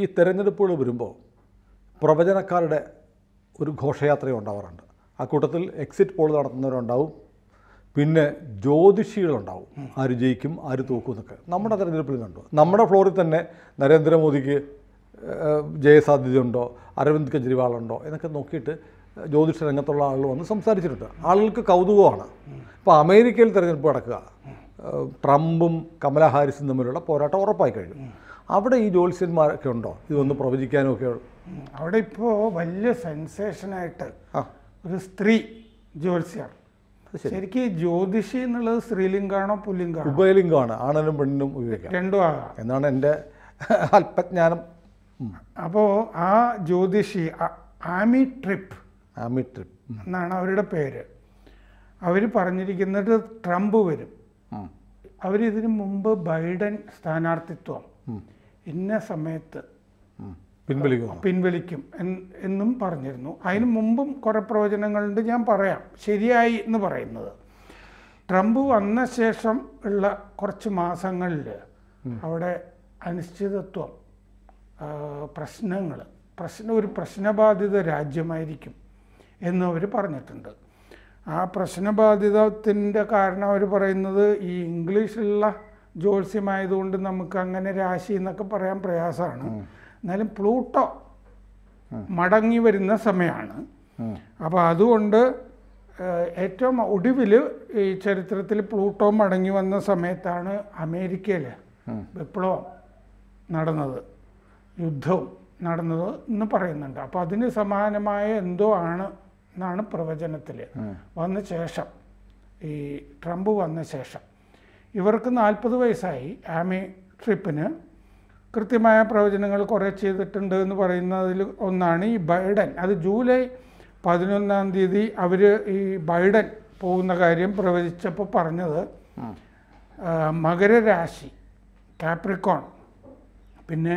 ഈ തെരഞ്ഞെടുപ്പുകൾ വരുമ്പോൾ പ്രവചനക്കാരുടെ ഒരു ഘോഷയാത്ര ഉണ്ടാവാറുണ്ട് ആ കൂട്ടത്തിൽ എക്സിറ്റ് പോൾ നടത്തുന്നവരുണ്ടാവും പിന്നെ ജ്യോതിഷികളുണ്ടാവും ആര് ജയിക്കും ആര് തോക്കും എന്നൊക്കെ നമ്മുടെ തെരഞ്ഞെടുപ്പിൽ കണ്ടു നമ്മുടെ ഫ്ലോറിൽ തന്നെ നരേന്ദ്രമോദിക്ക് ജയസാധ്യതയുണ്ടോ അരവിന്ദ് കെജ്രിവാളുണ്ടോ എന്നൊക്കെ നോക്കിയിട്ട് ജ്യോതിഷ രംഗത്തുള്ള ആളുകൾ വന്ന് സംസാരിച്ചിട്ടുണ്ട് ആളുകൾക്ക് കൗതുകമാണ് ഇപ്പോൾ അമേരിക്കയിൽ തിരഞ്ഞെടുപ്പ് നടക്കുക ട്രംപും കമലാ ഹാരിസും തമ്മിലുള്ള പോരാട്ടം ഉറപ്പായി കഴിഞ്ഞു അവിടെ ഈ ജ്യോത്സ്യന്മാരൊക്കെ ഉണ്ടോ ഇതൊന്ന് പ്രവചിക്കാനൊക്കെ അവിടെ ഇപ്പോൾ വലിയ സെൻസേഷനായിട്ട് ഒരു സ്ത്രീ ജ്യോത്സ്യാണ് ശരിക്കും ജ്യോതിഷി എന്നുള്ളത് സ്ത്രീലിംഗാണോ പുല്ലിംഗാണോ ഉഭയലിംഗമാണ് ആണനും പെണ്ണിനും ഉപയോഗിക്കാം രണ്ടും ആകാം എന്നാണ് എൻ്റെ അല്പജ്ഞാനം അപ്പോൾ ആ ജ്യോതിഷി ആമി ട്രിപ്പ് ആമി ട്രിപ്പ് എന്നാണ് അവരുടെ പേര് അവർ പറഞ്ഞിരിക്കുന്നത് ട്രംപ് വരും അവരിതിനു മുമ്പ് ബൈഡൻ സ്ഥാനാർത്ഥിത്വം ഇന്ന സമയത്ത് പിൻവലിക്കും പിൻവലിക്കും എന്നും പറഞ്ഞിരുന്നു അതിനു മുമ്പും കുറേ പ്രവചനങ്ങളുണ്ട് ഞാൻ പറയാം ശരിയായി എന്ന് പറയുന്നത് ട്രംപ് വന്ന ശേഷം ഉള്ള കുറച്ച് മാസങ്ങളിൽ അവിടെ അനിശ്ചിതത്വം പ്രശ്നങ്ങൾ പ്രശ്ന ഒരു പ്രശ്നബാധിത രാജ്യമായിരിക്കും എന്ന് അവർ പറഞ്ഞിട്ടുണ്ട് ആ പ്രശ്നബാധിതത്തിൻ്റെ കാരണം അവർ പറയുന്നത് ഈ ഇംഗ്ലീഷിലുള്ള ജ്യോത്സ്യമായതുകൊണ്ട് നമുക്ക് അങ്ങനെ രാശി എന്നൊക്കെ പറയാൻ പ്രയാസമാണ് എന്നാലും പ്ലൂട്ടോ മടങ്ങി വരുന്ന സമയമാണ് അപ്പോൾ അതുകൊണ്ട് ഏറ്റവും ഒടുവിൽ ഈ ചരിത്രത്തിൽ പ്ലൂട്ടോ മടങ്ങി വന്ന സമയത്താണ് അമേരിക്കയിൽ വിപ്ലവം നടന്നത് യുദ്ധവും നടന്നത് എന്ന് പറയുന്നുണ്ട് അപ്പോൾ അതിന് സമാനമായ എന്തോ ആണ് എന്നാണ് പ്രവചനത്തിൽ വന്ന ശേഷം ഈ ട്രംപ് വന്ന ശേഷം ഇവർക്ക് നാൽപ്പത് വയസ്സായി ആമി ട്രിപ്പിന് കൃത്യമായ പ്രവചനങ്ങൾ കുറേ ചെയ്തിട്ടുണ്ട് എന്ന് പറയുന്നതിൽ ഒന്നാണ് ഈ ബൈഡൻ അത് ജൂലൈ പതിനൊന്നാം തീയതി അവർ ഈ ബൈഡൻ പോകുന്ന കാര്യം പ്രവചിച്ചപ്പോൾ പറഞ്ഞത് മകരരാശി കാപ്രിക്കോൺ പിന്നെ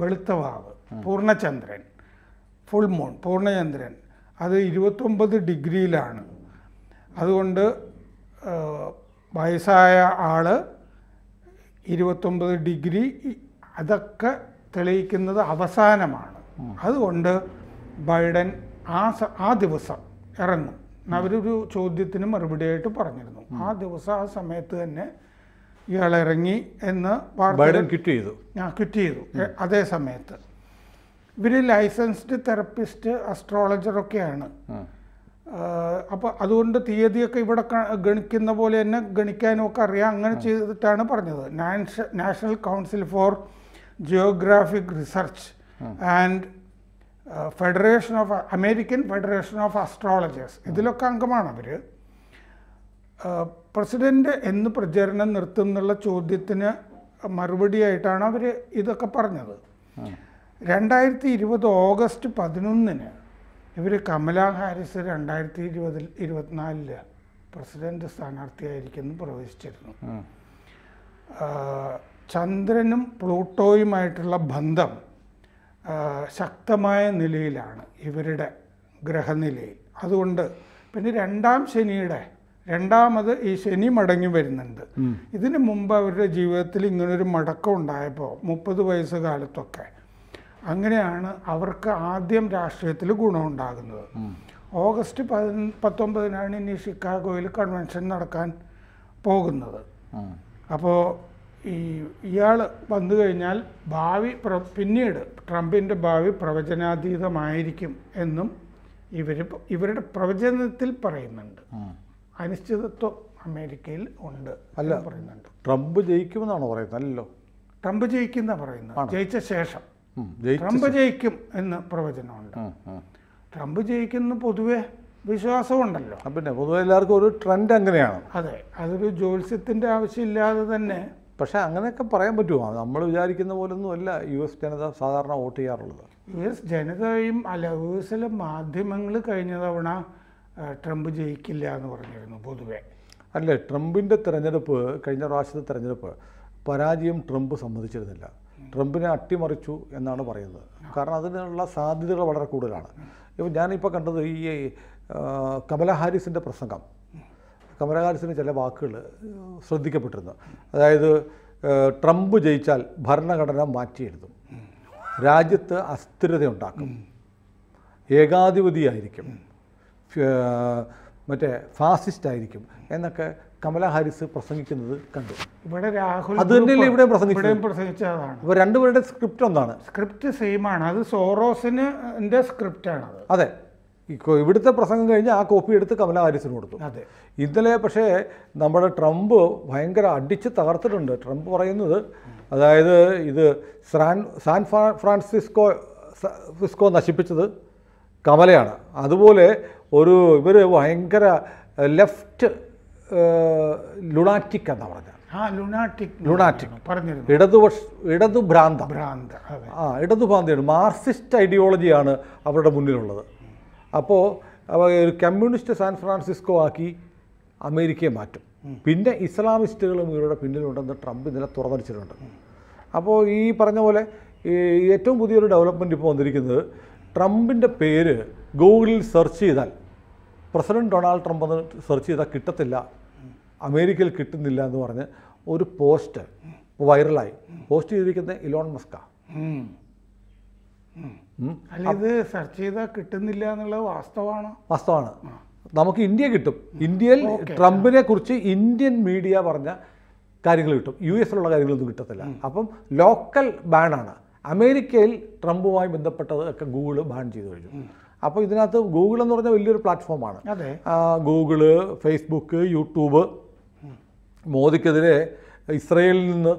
വെളുത്തവാവ് പൂർണ്ണചന്ദ്രൻ ഫുൾ മൂൺ പൂർണ്ണചന്ദ്രൻ അത് ഇരുപത്തൊമ്പത് ഡിഗ്രിയിലാണ് അതുകൊണ്ട് വയസ്സായ ആൾ ഇരുപത്തൊമ്പത് ഡിഗ്രി അതൊക്കെ തെളിയിക്കുന്നത് അവസാനമാണ് അതുകൊണ്ട് ബൈഡൻ ആ ആ ദിവസം ഇറങ്ങും അവരൊരു ചോദ്യത്തിന് മറുപടിയായിട്ട് പറഞ്ഞിരുന്നു ആ ദിവസം ആ സമയത്ത് തന്നെ ഇയാൾ ഇറങ്ങി എന്ന് ബൈഡൻ ക്വിറ്റ് ചെയ്തു ആ ക്വിറ്റ് ചെയ്തു അതേ സമയത്ത് ഇവർ ലൈസൻസ്ഡ് തെറപ്പിസ്റ്റ് അസ്ട്രോളജറൊക്കെയാണ് അപ്പോൾ അതുകൊണ്ട് തീയതിയൊക്കെ ഇവിടെ ഗണിക്കുന്ന പോലെ തന്നെ ഗണിക്കാനുമൊക്കെ അറിയാം അങ്ങനെ ചെയ്തിട്ടാണ് പറഞ്ഞത് National Council for Geographic Research and Federation of American Federation of Astrologers ഇതിലൊക്കെ അംഗമാണ് അവർ പ്രസിഡൻ്റ് എന്ന് പ്രചരണം നിർത്തും എന്നുള്ള ചോദ്യത്തിന് മറുപടിയായിട്ടാണ് അവർ ഇതൊക്കെ പറഞ്ഞത് രണ്ടായിരത്തി ഇരുപത് ഓഗസ്റ്റ് പതിനൊന്നിന് ഇവർ കമല ഹാരിസ് രണ്ടായിരത്തി ഇരുപതിൽ ഇരുപത്തിനാലില് പ്രസിഡന്റ് സ്ഥാനാർത്ഥിയായിരിക്കുന്നു പ്രവേശിച്ചിരുന്നു ചന്ദ്രനും പ്ലൂട്ടോയുമായിട്ടുള്ള ബന്ധം ശക്തമായ നിലയിലാണ് ഇവരുടെ ഗ്രഹനിലയിൽ അതുകൊണ്ട് പിന്നെ രണ്ടാം ശനിയുടെ രണ്ടാമത് ഈ ശനി മടങ്ങി വരുന്നുണ്ട് ഇതിനു മുമ്പ് അവരുടെ ജീവിതത്തിൽ ഇങ്ങനൊരു മടക്കം ഉണ്ടായപ്പോൾ മുപ്പത് വയസ്സ് കാലത്തൊക്കെ അങ്ങനെയാണ് അവർക്ക് ആദ്യം രാഷ്ട്രീയത്തിൽ ഗുണമുണ്ടാകുന്നത് ഓഗസ്റ്റ് പതി പത്തൊമ്പതിനാണ് ഇനി ഷിക്കാഗോയിൽ കൺവെൻഷൻ നടക്കാൻ പോകുന്നത് അപ്പോൾ ഈ ഇയാൾ വന്നു കഴിഞ്ഞാൽ ഭാവി പ്ര പിന്നീട് ട്രംപിൻ്റെ ഭാവി പ്രവചനാതീതമായിരിക്കും എന്നും ഇവർ ഇവരുടെ പ്രവചനത്തിൽ പറയുന്നുണ്ട് അനിശ്ചിതത്വം അമേരിക്കയിൽ ഉണ്ട് അല്ല പറയുന്നുണ്ട് ട്രംപ് ജയിക്കുമെന്നാണോ പറയുന്നത് അല്ലല്ലോ ട്രംപ് ജയിക്കുന്ന പറയുന്നത് ജയിച്ച ശേഷം ട്രംപ് ജയിക്കും എന്ന് പ്രവചനമുണ്ട് ട്രംപ് ജയിക്കുന്ന പൊതുവെ വിശ്വാസമുണ്ടല്ലോ പിന്നെ പൊതുവെ എല്ലാവർക്കും ഒരു ട്രെൻഡ് അങ്ങനെയാണ് അതെ അതൊരു ജ്യോത്സ്യത്തിന്റെ ആവശ്യമില്ലാതെ തന്നെ പക്ഷേ അങ്ങനെയൊക്കെ പറയാൻ പറ്റുമോ നമ്മൾ വിചാരിക്കുന്ന പോലൊന്നും അല്ല യു എസ് ജനത സാധാരണ വോട്ട് ചെയ്യാറുള്ളത് യു എസ് ജനതയും അല്ല യു എസിലെ മാധ്യമങ്ങൾ കഴിഞ്ഞ തവണ ട്രംപ് ജയിക്കില്ല എന്ന് പറഞ്ഞിരുന്നു പൊതുവെ അല്ലേ ട്രംപിൻ്റെ തിരഞ്ഞെടുപ്പ് കഴിഞ്ഞ പ്രാവശ്യത്തെ തിരഞ്ഞെടുപ്പ് പരാജയം ട്രംപ് സമ്മതിച്ചിരുന്നില്ല ട്രംപിനെ അട്ടിമറിച്ചു എന്നാണ് പറയുന്നത് കാരണം അതിനുള്ള സാധ്യതകൾ വളരെ കൂടുതലാണ് ഇപ്പം ഞാനിപ്പോൾ കണ്ടത് ഈ കമല ഹാരിസിൻ്റെ പ്രസംഗം കമല ഹാരിസിൻ്റെ ചില വാക്കുകൾ ശ്രദ്ധിക്കപ്പെട്ടിരുന്നു അതായത് ട്രംപ് ജയിച്ചാൽ ഭരണഘടന മാറ്റിയെഴുതും രാജ്യത്ത് അസ്ഥിരതയുണ്ടാക്കും ഏകാധിപതിയായിരിക്കും മറ്റേ ഫാസിസ്റ്റ് ആയിരിക്കും എന്നൊക്കെ കമല ഹാരിസ് പ്രസംഗിക്കുന്നത് കണ്ടു ഇവിടെ രാഹുൽ അത് തന്നെയല്ലേ ഇവിടെ പ്രസംഗിച്ചത് പ്രസംഗിച്ചതാണ് രണ്ടുപേരുടെ സ്ക്രിപ്റ്റ് ഒന്നാണ് സ്ക്രിപ്റ്റ് സെയിം ആണ് അത് സോറോസിന് സ്ക്രിപ്റ്റ് ആണ് അതെ ഇവിടുത്തെ പ്രസംഗം കഴിഞ്ഞ് ആ കോപ്പി എടുത്ത് കമല ഹാരിസിന് കൊടുത്തു അതെ ഇന്നലെ പക്ഷേ നമ്മുടെ ട്രംപ് ഭയങ്കര അടിച്ച് തകർത്തിട്ടുണ്ട് ട്രംപ് പറയുന്നത് അതായത് ഇത് സാൻ സാൻ ഫ്രാൻസിസ്കോ ഫിസ്കോ നശിപ്പിച്ചത് കമലയാണ് അതുപോലെ ഒരു ഇവർ ഭയങ്കര ലെഫ്റ്റ് ലുണാറ്റിക് എന്നാ പറഞ്ഞത് ലുണാറ്റിക് ഇടതു ഭ്രാന്ത ഭ്രാന്ത ആ ഇടതു ഭ്രാന്തിയാണ് മാർസിസ്റ്റ് ഐഡിയോളജിയാണ് അവരുടെ മുന്നിലുള്ളത് അപ്പോൾ ഒരു കമ്മ്യൂണിസ്റ്റ് സാൻ ഫ്രാൻസിസ്കോ ആക്കി അമേരിക്കയെ മാറ്റും പിന്നെ ഇസ്ലാമിസ്റ്റുകളും ഇവരുടെ പിന്നിലുണ്ടെന്ന് ട്രംപ് ഇതിനെ തുറന്നടിച്ചിട്ടുണ്ട് അപ്പോൾ ഈ പറഞ്ഞ പോലെ ഏറ്റവും പുതിയൊരു ഡെവലപ്മെൻ്റ് ഇപ്പോൾ വന്നിരിക്കുന്നത് ട്രംപിൻ്റെ പേര് ഗൂഗിളിൽ സെർച്ച് ചെയ്താൽ പ്രസിഡന്റ് ഡൊണാൾഡ് ട്രംപ് എന്ന് സെർച്ച് ചെയ്താൽ കിട്ടത്തില്ല അമേരിക്കയിൽ കിട്ടുന്നില്ല എന്ന് പറഞ്ഞ് ഒരു പോസ്റ്റ് വൈറലായി പോസ്റ്റ് ചെയ്തിരിക്കുന്നത് ഇലോൺ മസ്ക അല്ല ഇത് സെർച്ച് ചെയ്താൽ കിട്ടുന്നില്ല എന്നുള്ളത് വാസ്തവമാണ് വാസ്തവമാണ് നമുക്ക് ഇന്ത്യ കിട്ടും ഇന്ത്യയിൽ ട്രംപിനെ കുറിച്ച് ഇന്ത്യൻ മീഡിയ പറഞ്ഞ കാര്യങ്ങൾ കിട്ടും യു എസിലുള്ള കാര്യങ്ങളൊന്നും കിട്ടത്തില്ല അപ്പം ലോക്കൽ ബാനാണ് അമേരിക്കയിൽ ട്രംപുമായി ബന്ധപ്പെട്ടത് ഒക്കെ ഗൂഗിൾ ബാൻ ചെയ്തു കഴിഞ്ഞു അപ്പോൾ ഇതിനകത്ത് ഗൂഗിൾ എന്ന് പറഞ്ഞാൽ വലിയൊരു പ്ലാറ്റ്ഫോമാണ് ഗൂഗിള് ഫേസ്ബുക്ക് യൂട്യൂബ് മോദിക്കെതിരെ ഇസ്രയേലിൽ നിന്ന്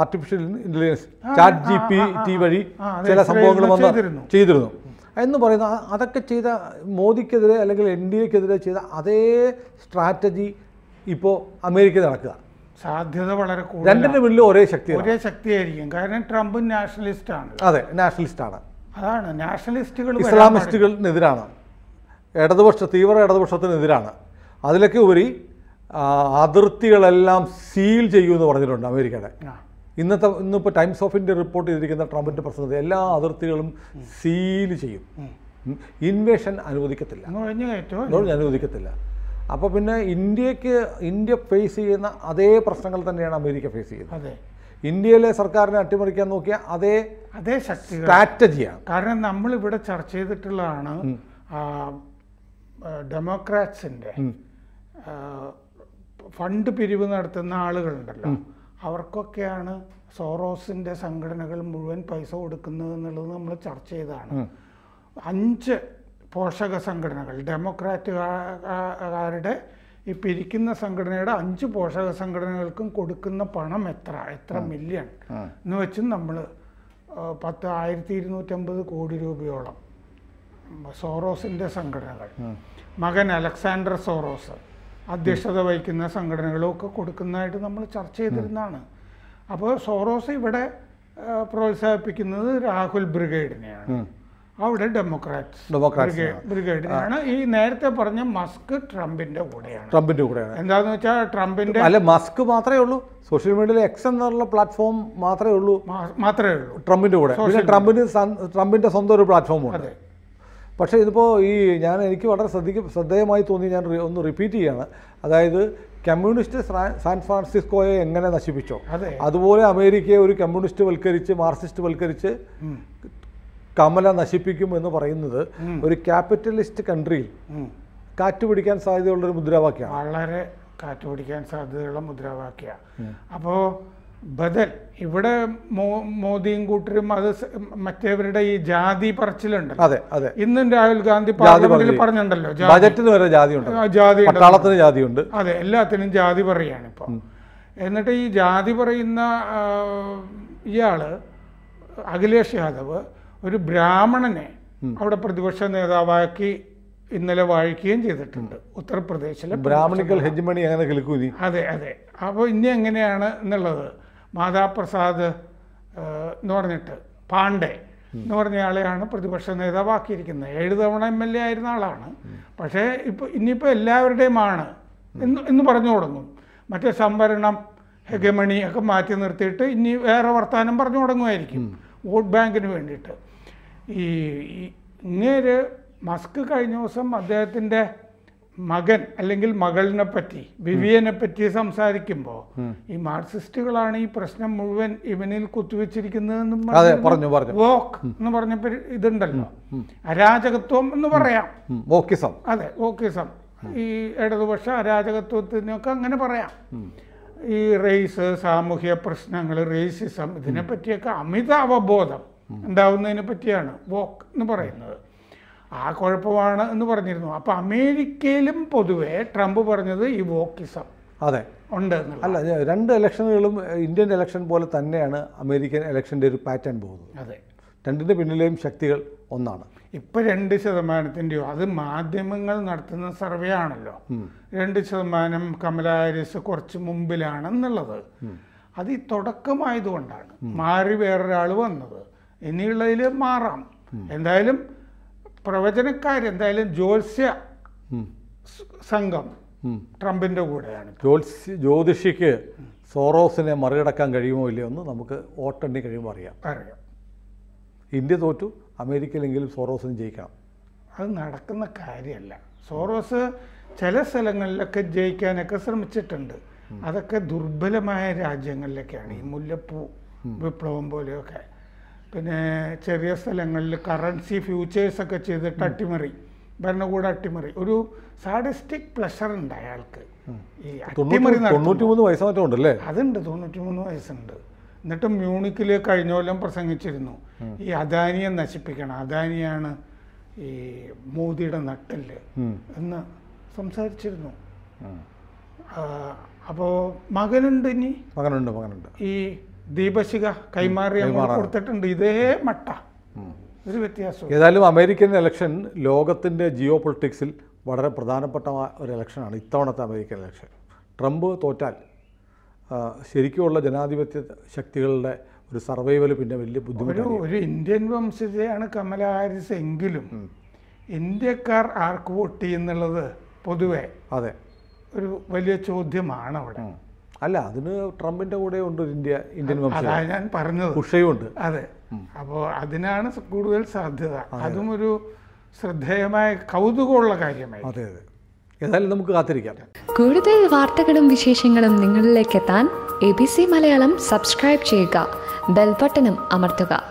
artificial intelligence chat G P T വഴി ചില സംഭവങ്ങൾ വന്ന് ചെയ്തിരുന്നു എന്ന് പറയുന്ന അതൊക്കെ ചെയ്ത മോദിക്കെതിരെ അല്ലെങ്കിൽ എൻ ഡി എക്കെതിരെ ചെയ്ത അതേ സ്ട്രാറ്റജി ഇപ്പോൾ അമേരിക്ക നടക്കുക സാധ്യത വളരെ കൂടുതൽ രണ്ടിൻ്റെ മുന്നിൽ ഒരേ ശക്തി ഒരേ ശക്തിയായിരിക്കും കാരണം ട്രംപ് നാഷണലിസ്റ്റ് ആണ് അതെ നാഷണലിസ്റ്റ് ആണ് അതാണ് നാഷണലിസ്റ്റുകൾ ഇസ്ലാമിസ്റ്റുകളിനെതിരാണ് ഇടതുപക്ഷ തീവ്ര ഇടതുപക്ഷത്തിനെതിരാണ് അതിലൊക്കെ ഉപരി അതിർത്തികളെല്ലാം സീൽ ചെയ്യൂ എന്ന് പറഞ്ഞിട്ടുണ്ട് അമേരിക്കയുടെ ഇന്നത്തെ ഇന്നിപ്പോൾ ടൈംസ് ഓഫ് ഇന്ത്യ റിപ്പോർട്ട് ചെയ്തിരിക്കുന്ന ട്രംപിൻ്റെ പ്രസംഗത്തിൽ എല്ലാ അതിർത്തികളും സീൽ ചെയ്യും ഇൻവേഷൻ അനുവദിക്കത്തില്ല അനുവദിക്കത്തില്ല അപ്പോൾ പിന്നെ ഇന്ത്യക്ക് ഇന്ത്യ ഫേസ് ചെയ്യുന്ന അതേ പ്രശ്നങ്ങൾ തന്നെയാണ് അമേരിക്ക ഫേസ് ചെയ്യുന്നത് ഇന്ത്യയിലെ സർക്കാരിനെ അട്ടിമറിക്കാൻ നോക്കിയ അതേ അതേ ശക്തി സ്ട്രാറ്റജിയാണ് കാരണം നമ്മൾ ഇവിടെ ചർച്ച ചെയ്തിട്ടുള്ളതാണ് ഡെമോക്രാറ്റ്സിൻ്റെ ഫണ്ട് പിരിവ് നടത്തുന്ന ആളുകളുണ്ടല്ലോ അവർക്കൊക്കെയാണ് സോറോസിന്റെ സംഘടനകൾ മുഴുവൻ പൈസ കൊടുക്കുന്നത് എന്നുള്ളത് നമ്മൾ ചർച്ച ചെയ്തതാണ് അഞ്ച് പോഷക സംഘടനകൾ ഡെമോക്രാറ്റുകാരുടെ ഈ പിരിക്കുന്ന സംഘടനയുടെ അഞ്ച് പോഷക സംഘടനകൾക്കും കൊടുക്കുന്ന പണം എത്ര എത്ര മില്യൺ എന്ന് വെച്ചും നമ്മൾ പത്ത് ആയിരത്തി ഇരുന്നൂറ്റമ്പത് കോടി രൂപയോളം സോറോസിന്റെ സംഘടനകൾ മകൻ അലക്സാണ്ടർ സോറോസ് അധ്യക്ഷത വഹിക്കുന്ന സംഘടനകളും ഒക്കെ കൊടുക്കുന്നതായിട്ട് നമ്മൾ ചർച്ച ചെയ്തിരുന്നതാണ് അപ്പോൾ സോറോസ് ഇവിടെ പ്രോത്സാഹിപ്പിക്കുന്നത് രാഹുൽ ബ്രിഗേഡിനെയാണ് അവിടെ ഡെമോക്രാറ്റ്സ് ബ്രിഗേഡിനാണ് ഈ നേരത്തെ പറഞ്ഞ മസ്ക് ട്രംപിന്റെ കൂടെയാണ് ട്രംപിന്റെ കൂടെയാണ് എന്താന്ന് വെച്ചാൽ ട്രംപിന്റെ അല്ല മസ്ക് മാത്രമേ ഉള്ളൂ സോഷ്യൽ മീഡിയയിൽ എക്സ് എന്നുള്ള പ്ലാറ്റ്ഫോം മാത്രമേ ഉള്ളൂ മാത്രമേ ഉള്ളൂ ട്രംപിന്റെ കൂടെ ട്രംപിന് ട്രംപിന്റെ സ്വന്തം ഒരു പ്ലാറ്റ്ഫോമുണ്ട് പക്ഷേ ഇതിപ്പോൾ ഈ ഞാൻ എനിക്ക് വളരെ ശ്രദ്ധിക്ക ശ്രദ്ധേയമായി തോന്നി ഞാൻ ഒന്ന് റിപ്പീറ്റ് ചെയ്യാണ് അതായത് കമ്മ്യൂണിസ്റ്റ് സാൻ ഫ്രാൻസിസ്കോയെ എങ്ങനെ നശിപ്പിച്ചോ അതുപോലെ അമേരിക്കയെ ഒരു കമ്മ്യൂണിസ്റ്റ് വൽക്കരിച്ച് മാർക്സിസ്റ്റ് വൽക്കരിച്ച് കമല നശിപ്പിക്കും എന്ന് പറയുന്നത് ഒരു ക്യാപിറ്റലിസ്റ്റ് കൺട്രിയിൽ കാറ്റ് പിടിക്കാൻ സാധ്യതയുള്ള ഒരു മുദ്രാവാക്യമാണ് വളരെ കാറ്റ് പിടിക്കാൻ സാധ്യതയുള്ള മുദ്രാവാക്യമാണ് അപ്പോൾ ബദൽ ഇവിടെ മോദിയും കൂട്ടരും അത് മറ്റേവരുടെ ഈ ജാതി പറച്ചിലുണ്ട് അതെ അതെ ഇന്നും രാഹുൽ ഗാന്ധി പാർലമെന്റിൽ പറഞ്ഞിട്ടുണ്ടല്ലോ ബജറ്റിന് വരെ ജാതി ഉണ്ട് ജാതി പട്ടാളത്തിന് ജാതിയുണ്ട് ഉണ്ട് അതെ എല്ലാത്തിനും ജാതി പറയാണ് ഇപ്പൊ എന്നിട്ട് ഈ ജാതി പറയുന്ന ഇയാള് അഖിലേഷ് യാദവ് ഒരു ബ്രാഹ്മണനെ അവിടെ പ്രതിപക്ഷ നേതാവാക്കി ഇന്നലെ വാഴിക്കുകയും ചെയ്തിട്ടുണ്ട് ഉത്തർപ്രദേശിലെ ബ്രാഹ്മണിക്കൽ ഹെജ്മണി അങ്ങനെ അതെ അതെ അപ്പോൾ ഇനി എങ്ങനെയാണ് എന്നുള്ളത് മാതാപ്രസാദ് എന്ന് പറഞ്ഞിട്ട് പാണ്ഡെ എന്ന് പറഞ്ഞ ആളെയാണ് പ്രതിപക്ഷ നേതാവാക്കിയിരിക്കുന്നത് ഏഴ് തവണ എം എൽ എ ആയിരുന്ന ആളാണ് പക്ഷേ ഇപ്പോൾ ഇനിയിപ്പോൾ ആണ് എന്ന് എന്ന് പറഞ്ഞു തുടങ്ങും മറ്റേ സംവരണം ഹെഗമണി ഒക്കെ മാറ്റി നിർത്തിയിട്ട് ഇനി വേറെ വർത്തമാനം പറഞ്ഞു തുടങ്ങുമായിരിക്കും വോട്ട് ബാങ്കിന് വേണ്ടിയിട്ട് ഈ ഇങ്ങേര് മസ്ക് കഴിഞ്ഞ ദിവസം അദ്ദേഹത്തിൻ്റെ മകൻ അല്ലെങ്കിൽ മകളിനെ പറ്റി വിവിയനെ പറ്റി സംസാരിക്കുമ്പോൾ ഈ മാർക്സിസ്റ്റുകളാണ് ഈ പ്രശ്നം മുഴുവൻ ഇവനിൽ പറഞ്ഞു വോക്ക് എന്ന് പറഞ്ഞ ഇതുണ്ടല്ലോ അരാജകത്വം എന്ന് പറയാം വോക്കിസം അതെ വോക്കിസം ഈ ഇടതുപക്ഷ അരാജകത്വത്തിനൊക്കെ അങ്ങനെ പറയാം ഈ റേസ് സാമൂഹ്യ പ്രശ്നങ്ങൾ റേസിസം ഇതിനെ പറ്റിയൊക്കെ അമിത അവബോധം ഉണ്ടാവുന്നതിനെ പറ്റിയാണ് വോക്ക് എന്ന് പറയുന്നത് ആ കുഴപ്പമാണ് എന്ന് പറഞ്ഞിരുന്നു അപ്പോൾ അമേരിക്കയിലും പൊതുവെ ട്രംപ് പറഞ്ഞത് ഈ വോക്കിസം അതെ ഉണ്ട് അല്ല രണ്ട് ഇലക്ഷനുകളും ഇന്ത്യൻ ഇലക്ഷൻ പോലെ തന്നെയാണ് അമേരിക്കൻ ഇലക്ഷൻ്റെ ഒരു പാറ്റേൺ പോകുന്നത് അതെ രണ്ടിൻ്റെ പിന്നിലെയും ശക്തികൾ ഒന്നാണ് ഇപ്പൊ രണ്ട് ശതമാനത്തിൻ്റെയോ അത് മാധ്യമങ്ങൾ നടത്തുന്ന സർവേ ആണല്ലോ രണ്ട് ശതമാനം കമല ഹാരിസ് കുറച്ച് മുമ്പിലാണെന്നുള്ളത് അത് ഈ തുടക്കമായതുകൊണ്ടാണ് മാറി വേറൊരാൾ വന്നത് ഇനിയുള്ളതിൽ മാറാം എന്തായാലും പ്രവചനക്കാരെന്തായാലും ജ്യോത്സ്യ സംഘം ട്രംപിൻ്റെ കൂടെയാണ് ജ്യോത്സ്യ ജ്യോതിഷിക്ക് സോറോസിനെ മറികടക്കാൻ കഴിയുമോ ഇല്ലയോ എന്ന് നമുക്ക് വോട്ടെണ്ണി കഴിയുമ്പോൾ അറിയാം അറിയാം ഇന്ത്യ തോറ്റു അമേരിക്കയിലെങ്കിലും സോറോസിന് ജയിക്കണം അത് നടക്കുന്ന കാര്യമല്ല സോറോസ് ചില സ്ഥലങ്ങളിലൊക്കെ ജയിക്കാനൊക്കെ ശ്രമിച്ചിട്ടുണ്ട് അതൊക്കെ ദുർബലമായ രാജ്യങ്ങളിലൊക്കെയാണ് ഈ മുല്ലപ്പൂ വിപ്ലവം പോലെയൊക്കെ പിന്നെ ചെറിയ സ്ഥലങ്ങളിൽ കറൻസി ഫ്യൂച്ചേഴ്സൊക്കെ ചെയ്തിട്ട് അട്ടിമറി ഭരണകൂട അട്ടിമറി ഒരു സാഡിസ്റ്റിക് പ്ലഷർ ഉണ്ട് അയാൾക്ക് ഈ അട്ടിമറി തൊണ്ണൂറ്റിമൂന്ന് വയസ്സ് മാറ്റമുണ്ടല്ലേ അതുണ്ട് തൊണ്ണൂറ്റിമൂന്ന് വയസ്സുണ്ട് എന്നിട്ട് മ്യൂണിക്കിൽ കഴിഞ്ഞ കൊല്ലം പ്രസംഗിച്ചിരുന്നു ഈ അദാനിയെ നശിപ്പിക്കണം അദാനിയാണ് ഈ മോദിയുടെ നട്ടല് എന്ന് സംസാരിച്ചിരുന്നു അപ്പോൾ മകനുണ്ട് ഇനി മകനുണ്ട് മകനുണ്ട് ഈ ദീപശിക കൈമാറി കൊടുത്തിട്ടുണ്ട് ഇതേ മട്ട ഒരു വ്യത്യാസം ഏതായാലും അമേരിക്കൻ ഇലക്ഷൻ ലോകത്തിൻ്റെ ജിയോ പൊളിറ്റിക്സിൽ വളരെ പ്രധാനപ്പെട്ട ഒരു ഇലക്ഷനാണ് ഇത്തവണത്തെ അമേരിക്കൻ ഇലക്ഷൻ ട്രംപ് തോറ്റാൽ ശരിക്കുമുള്ള ജനാധിപത്യ ശക്തികളുടെ ഒരു സർവൈവൽ പിന്നെ വലിയ ബുദ്ധിമുട്ട് ഒരു ഇന്ത്യൻ വംശജയാണ് കമല ഹാരിസ് എങ്കിലും ഇന്ത്യക്കാർ ആർക്ക് വോട്ട് ചെയ്യുന്നുള്ളത് പൊതുവെ അതെ ഒരു വലിയ ചോദ്യമാണ് അവിടെ അല്ല അതിന് ട്രംപിന്റെ കൂടെ ഉണ്ട് ഇന്ത്യ ഇന്ത്യൻ അതാണ് ഞാൻ പറഞ്ഞത് ഉഷയുണ്ട് അതെ അപ്പോൾ അതിനാണ് കൂടുതൽ സാധ്യത അതും ഒരു ശ്രദ്ധേയമായ കൗതുകമുള്ള കാര്യമായി അതെ അതെ ഏതായാലും നമുക്ക് കാത്തിരിക്കാം കൂടുതൽ വാർത്തകളും വിശേഷങ്ങളും നിങ്ങളിലേക്ക് എത്താൻ A B C Malayalam subscribe ചെയ്യുക ബെൽബട്ടനും അമർത്തുക